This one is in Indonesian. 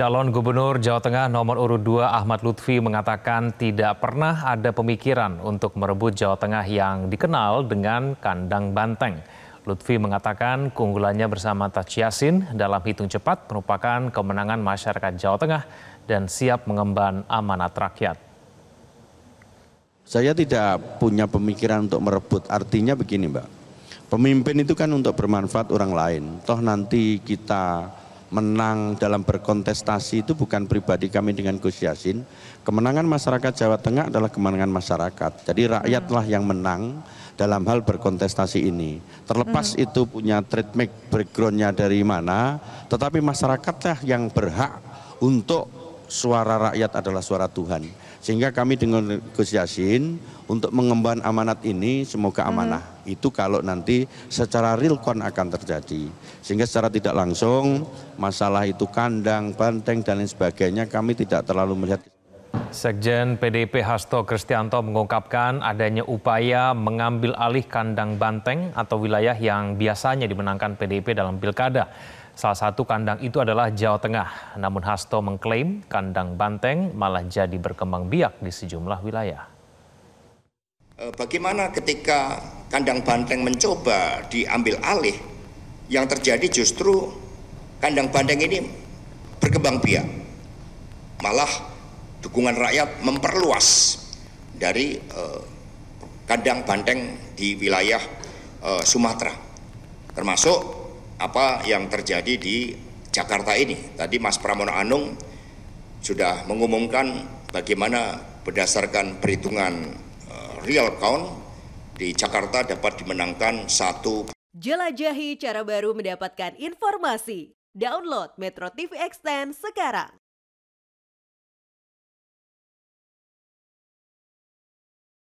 Calon Gubernur Jawa Tengah nomor urut 2 Ahmad Lutfi mengatakan tidak pernah ada pemikiran untuk merebut Jawa Tengah yang dikenal dengan kandang banteng. Lutfi mengatakan keunggulannya bersama Taj Yassin dalam hitung cepat merupakan kemenangan masyarakat Jawa Tengah dan siap mengemban amanat rakyat. Saya tidak punya pemikiran untuk merebut, artinya begini Mbak. Pemimpin itu kan untuk bermanfaat orang lain. Toh nanti kita menang dalam berkontestasi itu bukan pribadi kami dengan Gus Yasin. Kemenangan masyarakat Jawa Tengah adalah kemenangan masyarakat. Jadi hmm. rakyatlah yang menang dalam hal berkontestasi ini. Terlepas hmm. itu punya trademark backgroundnya dari mana, tetapi masyarakatlah yang berhak untuk suara rakyat adalah suara Tuhan. Sehingga kami dengan Gus Yasin untuk mengemban amanat ini semoga amanah. Hmm. Itu kalau nanti secara real kon akan terjadi. Sehingga secara tidak langsung masalah itu kandang, banteng dan lain sebagainya kami tidak terlalu melihat Sekjen PDIP Hasto Kristianto mengungkapkan adanya upaya mengambil alih kandang banteng atau wilayah yang biasanya dimenangkan PDIP dalam pilkada. Salah satu kandang itu adalah Jawa Tengah. Namun Hasto mengklaim kandang banteng malah jadi berkembang biak di sejumlah wilayah. Eh, bagaimana ketika kandang banteng mencoba diambil alih, yang terjadi justru kandang banteng ini berkembang biak. Malah dukungan rakyat memperluas dari eh, kandang banteng di wilayah eh, Sumatera. Termasuk apa yang terjadi di Jakarta ini. Tadi Mas Pramono Anung sudah mengumumkan bagaimana berdasarkan perhitungan eh, real count di Jakarta dapat dimenangkan satu. Jelajahi cara baru mendapatkan informasi. Download Metro TV Extend sekarang.